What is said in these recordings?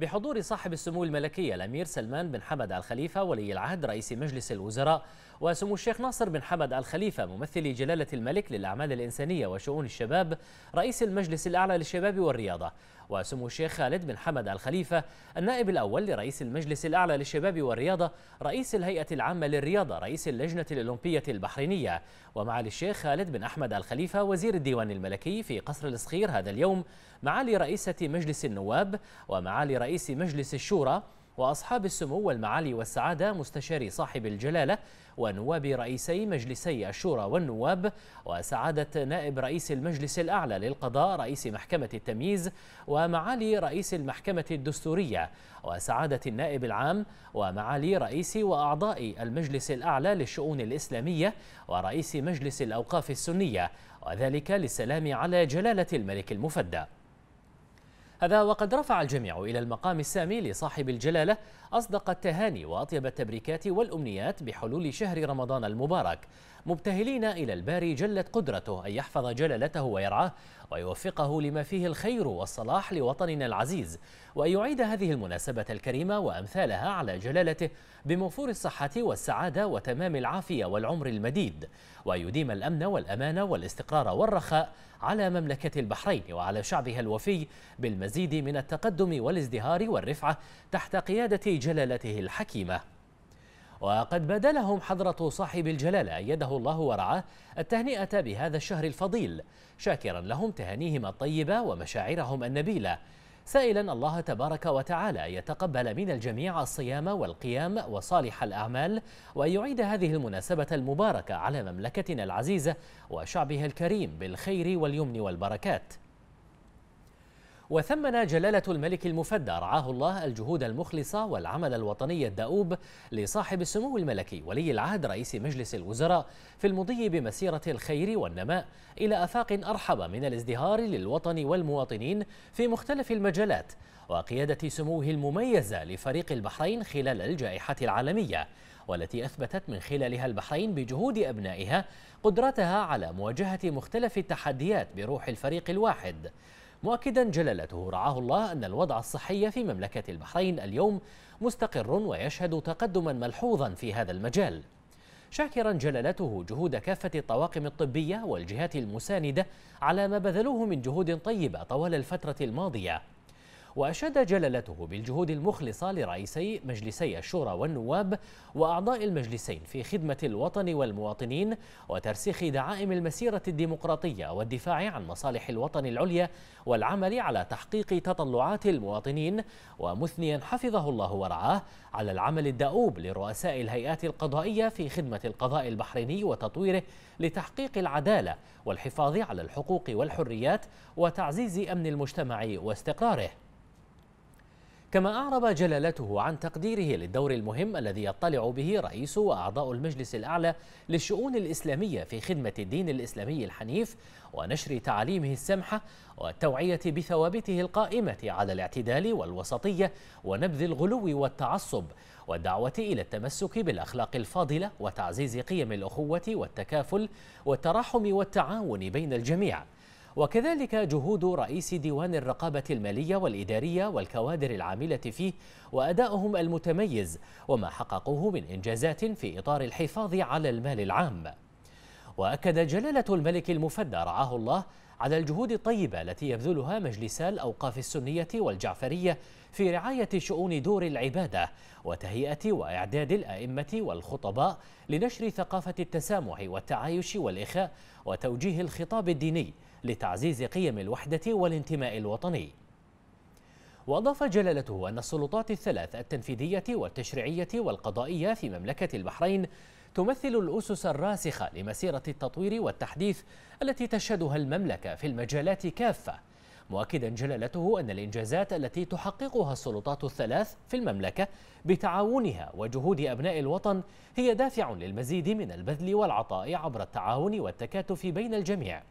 بحضور صاحب السمو الملكية الأمير سلمان بن حمد الخليفة ولي العهد رئيس مجلس الوزراء وسمو الشيخ ناصر بن حمد الخليفة ممثل جلالة الملك للأعمال الإنسانية وشؤون الشباب رئيس المجلس الأعلى للشباب والرياضة وسمو الشيخ خالد بن حمد الخليفة النائب الأول لرئيس المجلس الأعلى للشباب والرياضة رئيس الهيئة العامة للرياضة رئيس اللجنة الأولمبية البحرينية ومعالي الشيخ خالد بن أحمد الخليفة وزير الديوان الملكي في قصر الصخير هذا اليوم معالي رئيسة مجلس النواب ومعالي رئيس رئيس مجلس الشورى وأصحاب السمو والمعالي والسعادة مستشاري صاحب الجلالة ونواب رئيسي مجلسي الشورى والنواب وسعادة نائب رئيس المجلس الأعلى للقضاء رئيس محكمة التمييز ومعالي رئيس المحكمة الدستورية وسعادة النائب العام ومعالي رئيس وأعضاء المجلس الأعلى للشؤون الإسلامية ورئيس مجلس الأوقاف السنية وذلك للسلام على جلالة الملك المفدى هذا وقد رفع الجميع إلى المقام السامي لصاحب الجلالة أصدق التهاني وأطيب التبريكات والأمنيات بحلول شهر رمضان المبارك مبتهلين إلى الباري جلت قدرته أن يحفظ جلالته ويرعاه ويوفقه لما فيه الخير والصلاح لوطننا العزيز وأن يعيد هذه المناسبة الكريمة وأمثالها على جلالته بموفور الصحة والسعادة وتمام العافية والعمر المديد ويديم الأمن والأمان والاستقرار والرخاء على مملكة البحرين وعلى شعبها الوفي بالمزيد المزيد من التقدم والازدهار والرفعة تحت قيادة جلالته الحكيمة وقد بدلهم حضرة صاحب الجلالة أيده الله ورعاه التهنئة بهذا الشهر الفضيل شاكرا لهم تهانيهم الطيبة ومشاعرهم النبيلة سائلا الله تبارك وتعالى يتقبل من الجميع الصيام والقيام وصالح الأعمال وأن يعيد هذه المناسبة المباركة على مملكتنا العزيزة وشعبها الكريم بالخير واليمن والبركات وثمن جلالة الملك المفدى رعاه الله الجهود المخلصة والعمل الوطني الدؤوب لصاحب السمو الملكي ولي العهد رئيس مجلس الوزراء في المضي بمسيرة الخير والنماء إلى آفاق أرحب من الازدهار للوطن والمواطنين في مختلف المجالات وقيادة سموه المميزة لفريق البحرين خلال الجائحة العالمية والتي أثبتت من خلالها البحرين بجهود أبنائها قدرتها على مواجهة مختلف التحديات بروح الفريق الواحد مؤكدا جلالته رعاه الله أن الوضع الصحي في مملكة البحرين اليوم مستقر ويشهد تقدما ملحوظا في هذا المجال شاكرا جلالته جهود كافة الطواقم الطبية والجهات المساندة على ما بذلوه من جهود طيبة طوال الفترة الماضية وأشاد جلالته بالجهود المخلصة لرئيسي مجلسي الشورى والنواب وأعضاء المجلسين في خدمة الوطن والمواطنين وترسيخ دعائم المسيرة الديمقراطية والدفاع عن مصالح الوطن العليا والعمل على تحقيق تطلعات المواطنين ومثنيا حفظه الله ورعاه على العمل الدؤوب لرؤساء الهيئات القضائية في خدمة القضاء البحريني وتطويره لتحقيق العدالة والحفاظ على الحقوق والحريات وتعزيز أمن المجتمع واستقراره كما أعرب جلالته عن تقديره للدور المهم الذي يطلع به رئيس وأعضاء المجلس الأعلى للشؤون الإسلامية في خدمة الدين الإسلامي الحنيف ونشر تعاليمه السمحة والتوعية بثوابته القائمة على الاعتدال والوسطية ونبذ الغلو والتعصب والدعوة إلى التمسك بالأخلاق الفاضلة وتعزيز قيم الأخوة والتكافل والتراحم والتعاون بين الجميع وكذلك جهود رئيس ديوان الرقابة المالية والإدارية والكوادر العاملة فيه وأدائهم المتميز وما حققوه من إنجازات في إطار الحفاظ على المال العام وأكد جلالة الملك المفدى رعاه الله على الجهود الطيبة التي يبذلها مجلسا الأوقاف السنية والجعفرية في رعاية شؤون دور العبادة وتهيئة وإعداد الأئمة والخطباء لنشر ثقافة التسامح والتعايش والإخاء وتوجيه الخطاب الديني لتعزيز قيم الوحدة والانتماء الوطني وأضاف جلالته أن السلطات الثلاث التنفيذية والتشريعية والقضائية في مملكة البحرين تمثل الأسس الراسخة لمسيرة التطوير والتحديث التي تشهدها المملكة في المجالات كافة مؤكدا جلالته أن الإنجازات التي تحققها السلطات الثلاث في المملكة بتعاونها وجهود أبناء الوطن هي دافع للمزيد من البذل والعطاء عبر التعاون والتكاتف بين الجميع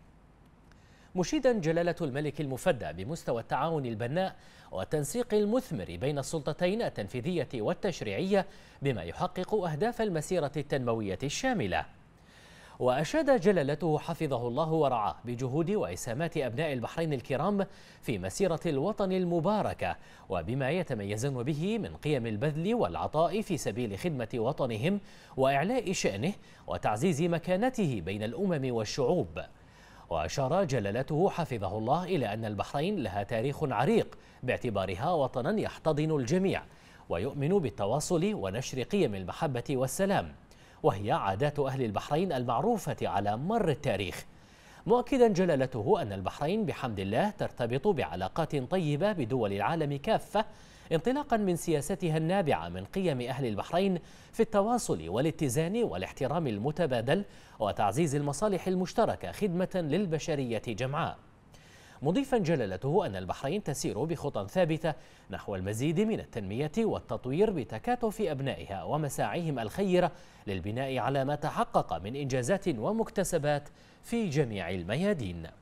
مشيدا جلالة الملك المفدى بمستوى التعاون البناء والتنسيق المثمر بين السلطتين التنفيذية والتشريعية بما يحقق أهداف المسيرة التنموية الشاملة وأشاد جلالته حفظه الله ورعاه بجهود وإسهامات أبناء البحرين الكرام في مسيرة الوطن المباركة وبما يتميزون به من قيم البذل والعطاء في سبيل خدمة وطنهم وإعلاء شأنه وتعزيز مكانته بين الأمم والشعوب وأشار جلالته حفظه الله إلى أن البحرين لها تاريخ عريق باعتبارها وطنا يحتضن الجميع ويؤمن بالتواصل ونشر قيم المحبة والسلام وهي عادات أهل البحرين المعروفة على مر التاريخ مؤكدا جلالته أن البحرين بحمد الله ترتبط بعلاقات طيبة بدول العالم كافة انطلاقا من سياستها النابعة من قيم أهل البحرين في التواصل والاتزان والاحترام المتبادل وتعزيز المصالح المشتركة خدمة للبشرية جمعاء مضيفا جلالته أن البحرين تسير بخطى ثابتة نحو المزيد من التنمية والتطوير بتكاتف أبنائها ومساعيهم الخيرة للبناء على ما تحقق من إنجازات ومكتسبات في جميع الميادين